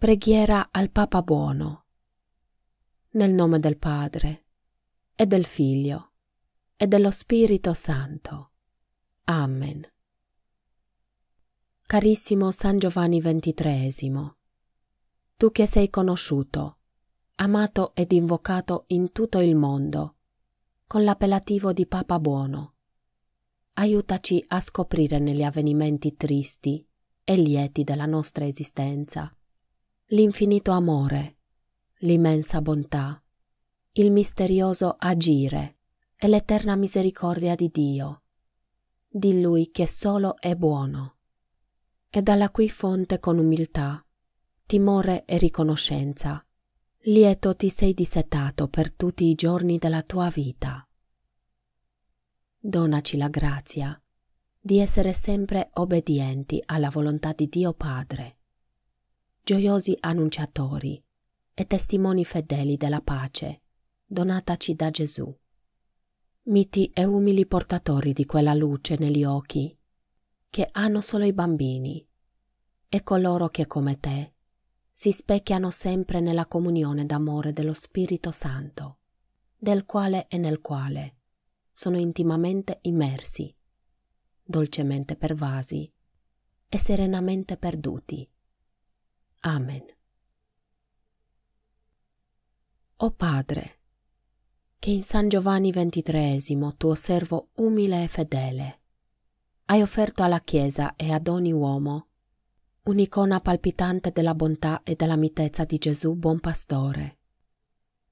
Preghiera al Papa Buono. Nel nome del Padre, e del Figlio, e dello Spirito Santo. Amen. Carissimo San Giovanni XXIII, tu che sei conosciuto, amato ed invocato in tutto il mondo, con l'appellativo di Papa Buono, aiutaci a scoprire negli avvenimenti tristi e lieti della nostra esistenza l'infinito amore, l'immensa bontà, il misterioso agire e l'eterna misericordia di Dio, di Lui che solo è buono, e dalla cui fonte con umiltà, timore e riconoscenza, lieto ti sei dissetato per tutti i giorni della tua vita. Donaci la grazia di essere sempre obbedienti alla volontà di Dio Padre gioiosi annunciatori e testimoni fedeli della pace donataci da Gesù. Miti e umili portatori di quella luce negli occhi, che hanno solo i bambini e coloro che come te si specchiano sempre nella comunione d'amore dello Spirito Santo, del quale e nel quale sono intimamente immersi, dolcemente pervasi e serenamente perduti. Amen. O Padre, che in San Giovanni XXIII, tuo servo umile e fedele, hai offerto alla Chiesa e ad ogni uomo un'icona palpitante della bontà e della mitezza di Gesù buon pastore,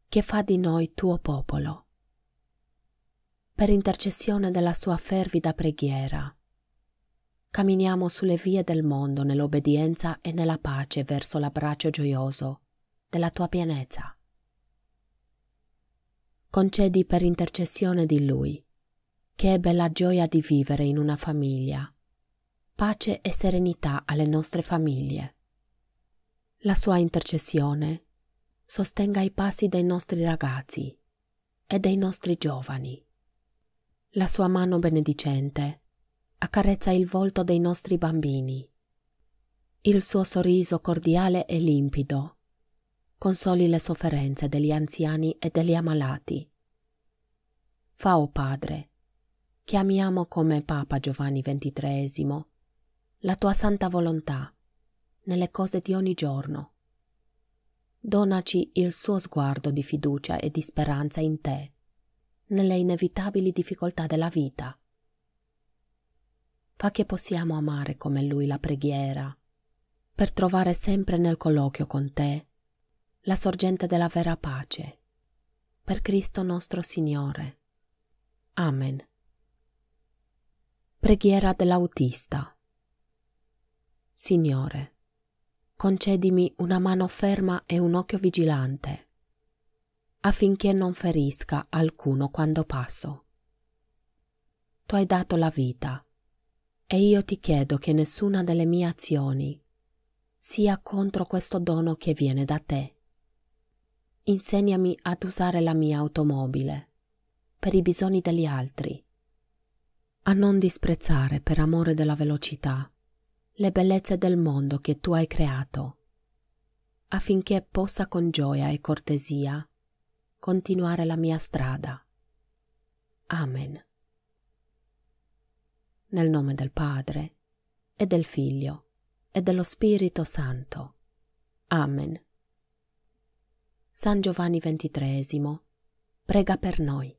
che fa di noi tuo popolo. Per intercessione della sua fervida preghiera, camminiamo sulle vie del mondo nell'obbedienza e nella pace verso l'abbraccio gioioso della tua pienezza. Concedi per intercessione di Lui che ebbe la gioia di vivere in una famiglia, pace e serenità alle nostre famiglie. La sua intercessione sostenga i passi dei nostri ragazzi e dei nostri giovani. La sua mano benedicente accarezza il volto dei nostri bambini. Il suo sorriso cordiale e limpido consoli le sofferenze degli anziani e degli ammalati. Fa oh Padre, che amiamo come Papa Giovanni XXIII, la tua santa volontà nelle cose di ogni giorno. Donaci il suo sguardo di fiducia e di speranza in te, nelle inevitabili difficoltà della vita fa che possiamo amare come lui la preghiera, per trovare sempre nel colloquio con te la sorgente della vera pace. Per Cristo nostro Signore. Amen. Preghiera dell'autista. Signore, concedimi una mano ferma e un occhio vigilante, affinché non ferisca alcuno quando passo. Tu hai dato la vita e io ti chiedo che nessuna delle mie azioni sia contro questo dono che viene da te. Insegnami ad usare la mia automobile per i bisogni degli altri, a non disprezzare per amore della velocità le bellezze del mondo che tu hai creato, affinché possa con gioia e cortesia continuare la mia strada. Amen nel nome del Padre e del Figlio e dello Spirito Santo. Amen. San Giovanni XXIII prega per noi.